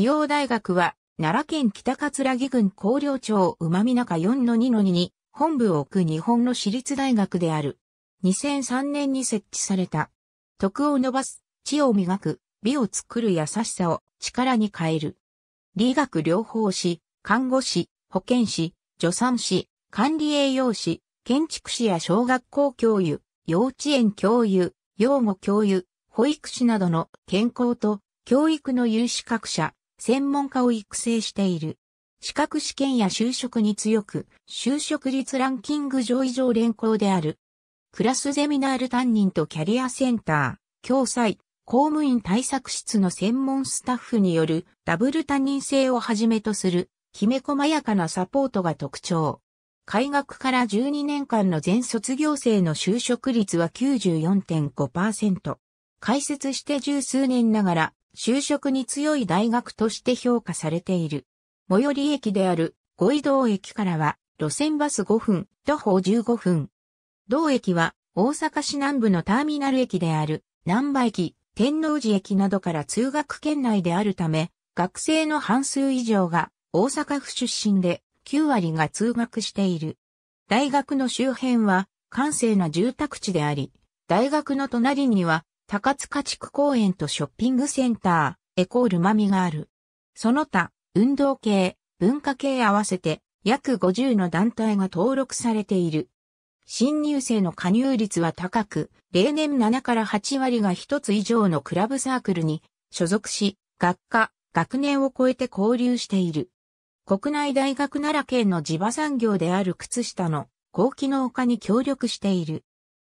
紀応大学は、奈良県北葛城郡高陵町馬見中4 2 2に本部を置く日本の私立大学である。2003年に設置された。徳を伸ばす、知を磨く、美を作る優しさを力に変える。理学療法士、看護師、保健師、助産師、管理栄養士、建築士や小学校教諭、幼稚園教諭、養護教諭、保育士などの健康と教育の有資格者、専門家を育成している。資格試験や就職に強く、就職率ランキング上位常連校である。クラスゼミナール担任とキャリアセンター、共済、公務員対策室の専門スタッフによるダブル担任制をはじめとする、きめ細やかなサポートが特徴。開学から12年間の全卒業生の就職率は94.5%。開設して十数年ながら就職に強い大学として評価されている。最寄り駅である五井道駅からは路線バス5分、徒歩15分。道駅は大阪市南部のターミナル駅である南波駅、天王寺駅などから通学圏内であるため、学生の半数以上が大阪府出身で9割が通学している。大学の周辺は閑静な住宅地であり、大学の隣には高塚地区公園とショッピングセンター、エコールマミがある。その他、運動系、文化系合わせて約50の団体が登録されている。新入生の加入率は高く、例年7から8割が一つ以上のクラブサークルに所属し、学科、学年を超えて交流している。国内大学奈良県の地場産業である靴下の高機能化に協力している。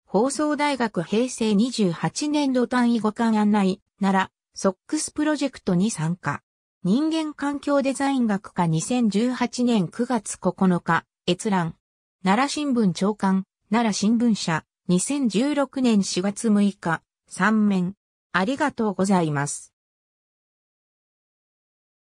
放送大学平成28年度単位互換案内、奈良、ソックスプロジェクトに参加。人間環境デザイン学科2018年9月9日、閲覧。奈良新聞長官、奈良新聞社、2016年4月6日、3面。ありがとうございます。